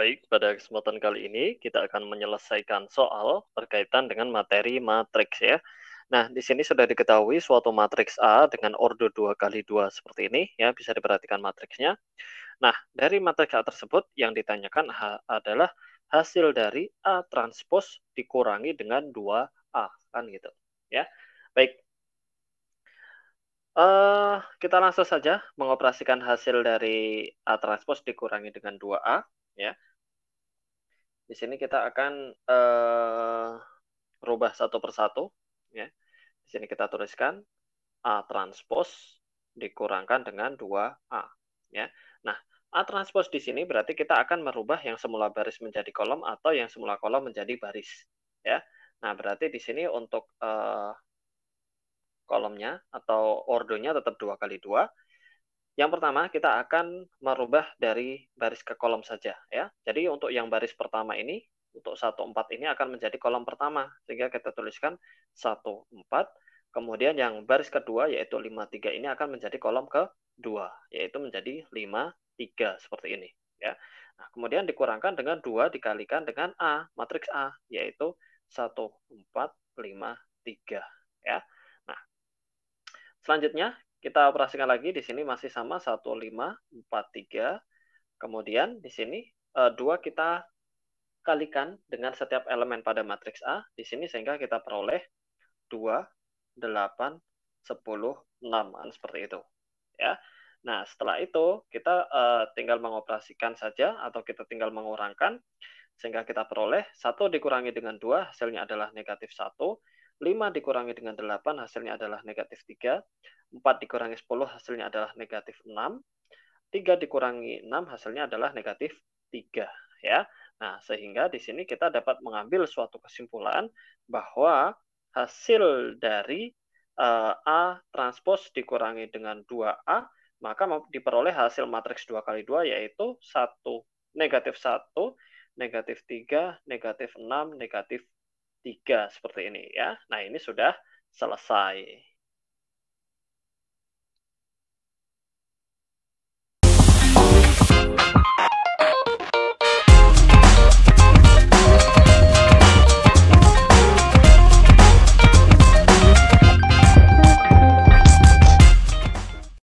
Baik, pada kesempatan kali ini kita akan menyelesaikan soal berkaitan dengan materi matriks ya. Nah, di sini sudah diketahui suatu matriks A dengan ordo 2 kali 2 seperti ini ya, bisa diperhatikan matriksnya. Nah, dari matriks A tersebut yang ditanyakan adalah hasil dari A transpos dikurangi dengan 2A kan gitu ya. Baik. Uh, kita langsung saja mengoperasikan hasil dari A transpos dikurangi dengan 2A ya. Di sini kita akan uh, rubah satu persatu. Ya. Di sini kita tuliskan A transpose dikurangkan dengan 2A. Ya. Nah, A transpose di sini berarti kita akan merubah yang semula baris menjadi kolom atau yang semula kolom menjadi baris. Ya. Nah, berarti di sini untuk uh, kolomnya atau ordonya tetap dua kali dua yang pertama, kita akan merubah dari baris ke kolom saja ya. Jadi untuk yang baris pertama ini, untuk 14 ini akan menjadi kolom pertama sehingga kita tuliskan 14. Kemudian yang baris kedua yaitu 53 ini akan menjadi kolom kedua yaitu menjadi 53 seperti ini ya. Nah, kemudian dikurangkan dengan 2 dikalikan dengan A, matriks A yaitu 1 4 5 3 ya. Nah, selanjutnya, kita operasikan lagi di sini masih sama 1543. Kemudian di sini eh, dua kita kalikan dengan setiap elemen pada matriks A di sini sehingga kita peroleh 2 8 10 6 seperti itu. Ya. Nah, setelah itu kita eh, tinggal mengoperasikan saja atau kita tinggal mengurangkan sehingga kita peroleh satu dikurangi dengan dua hasilnya adalah negatif satu 5 dikurangi dengan 8 hasilnya adalah negatif 3. 4 dikurangi 10 hasilnya adalah negatif 6. 3 dikurangi 6 hasilnya adalah negatif 3. Ya. Nah, sehingga di sini kita dapat mengambil suatu kesimpulan bahwa hasil dari uh, A transpos dikurangi dengan 2A, maka diperoleh hasil matriks 2 kali 2 yaitu 1 negatif 1, negatif 3, negatif 6, negatif tiga seperti ini ya. Nah, ini sudah selesai.